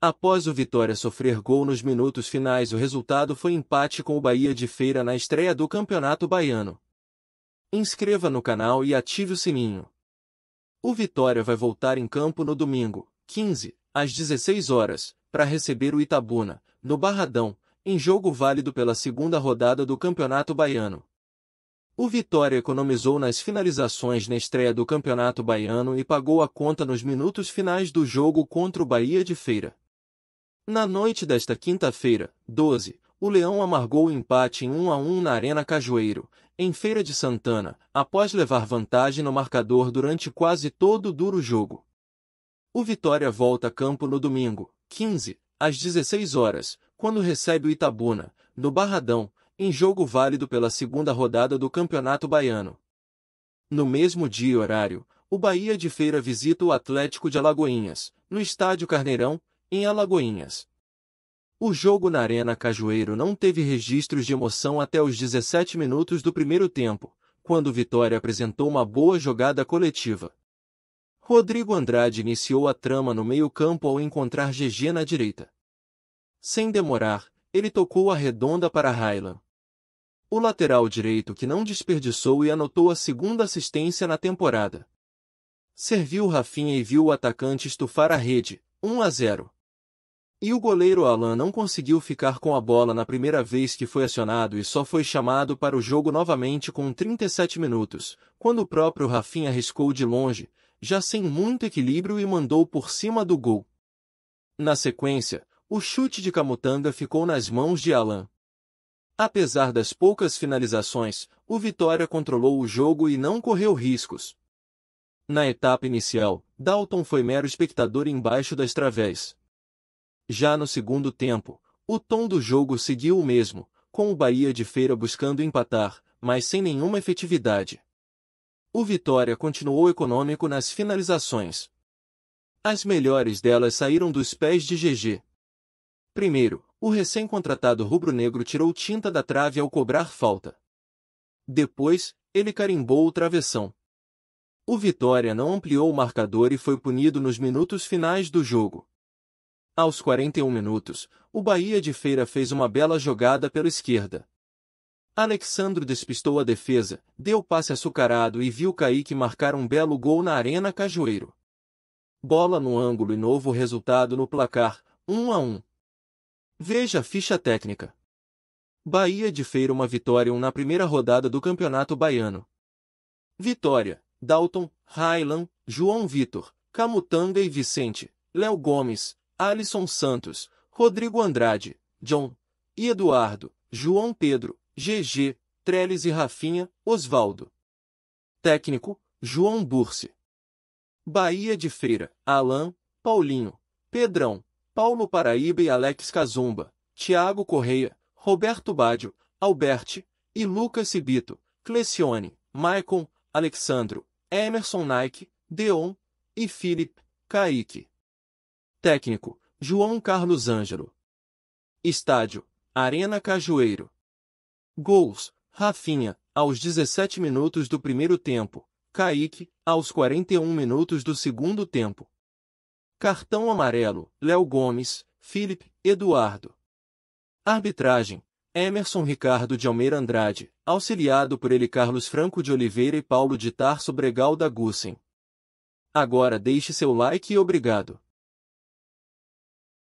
Após o Vitória sofrer gol nos minutos finais, o resultado foi empate com o Bahia de Feira na estreia do Campeonato Baiano. Inscreva no canal e ative o sininho. O Vitória vai voltar em campo no domingo, 15, às 16 horas, para receber o Itabuna, no Barradão, em jogo válido pela segunda rodada do Campeonato Baiano. O Vitória economizou nas finalizações na estreia do Campeonato Baiano e pagou a conta nos minutos finais do jogo contra o Bahia de Feira. Na noite desta quinta-feira, 12, o Leão amargou o empate em 1 a 1 na Arena Cajueiro, em Feira de Santana, após levar vantagem no marcador durante quase todo o duro jogo. O Vitória volta a campo no domingo, 15, às 16 horas, quando recebe o Itabuna, no Barradão, em jogo válido pela segunda rodada do Campeonato Baiano. No mesmo dia e horário, o Bahia de Feira visita o Atlético de Alagoinhas, no Estádio Carneirão, em Alagoinhas. O jogo na Arena Cajueiro não teve registros de emoção até os 17 minutos do primeiro tempo, quando Vitória apresentou uma boa jogada coletiva. Rodrigo Andrade iniciou a trama no meio-campo ao encontrar GG na direita. Sem demorar, ele tocou a redonda para Highland, o lateral direito que não desperdiçou e anotou a segunda assistência na temporada. Serviu Rafinha e viu o atacante estufar a rede, 1 a 0. E o goleiro Alan não conseguiu ficar com a bola na primeira vez que foi acionado e só foi chamado para o jogo novamente com 37 minutos, quando o próprio Rafinha arriscou de longe, já sem muito equilíbrio e mandou por cima do gol. Na sequência, o chute de Camutanga ficou nas mãos de Alan. Apesar das poucas finalizações, o Vitória controlou o jogo e não correu riscos. Na etapa inicial, Dalton foi mero espectador embaixo das través. Já no segundo tempo, o tom do jogo seguiu o mesmo, com o Bahia de Feira buscando empatar, mas sem nenhuma efetividade. O Vitória continuou econômico nas finalizações. As melhores delas saíram dos pés de GG. Primeiro, o recém-contratado rubro-negro tirou tinta da trave ao cobrar falta. Depois, ele carimbou o travessão. O Vitória não ampliou o marcador e foi punido nos minutos finais do jogo. Aos 41 minutos, o Bahia de Feira fez uma bela jogada pela esquerda. Alexandro despistou a defesa, deu passe açucarado e viu Kaique marcar um belo gol na Arena Cajueiro. Bola no ângulo e novo resultado no placar, 1 a 1. Veja a ficha técnica. Bahia de Feira uma vitória 1 na primeira rodada do Campeonato Baiano. Vitória, Dalton, Raylan, João Vitor, Camutanga e Vicente, Léo Gomes, Alisson Santos, Rodrigo Andrade, John e Eduardo, João Pedro, GG, Trellis e Rafinha, Osvaldo. Técnico, João Bursi. Bahia de Feira, Alain, Paulinho, Pedrão, Paulo Paraíba e Alex Cazumba, Tiago Correia, Roberto Badio, Alberti e Lucas Cibito, Clecione, Maicon, Alexandro, Emerson Nike, Deon e Felipe Kaique. Técnico, João Carlos Ângelo. Estádio, Arena Cajueiro. Gols, Rafinha, aos 17 minutos do primeiro tempo, Kaique, aos 41 minutos do segundo tempo, Cartão amarelo, Léo Gomes, Felipe, Eduardo. Arbitragem, Emerson Ricardo de Almeida Andrade, auxiliado por ele Carlos Franco de Oliveira e Paulo de Tarso Bregal da Gussen. Agora deixe seu like e obrigado.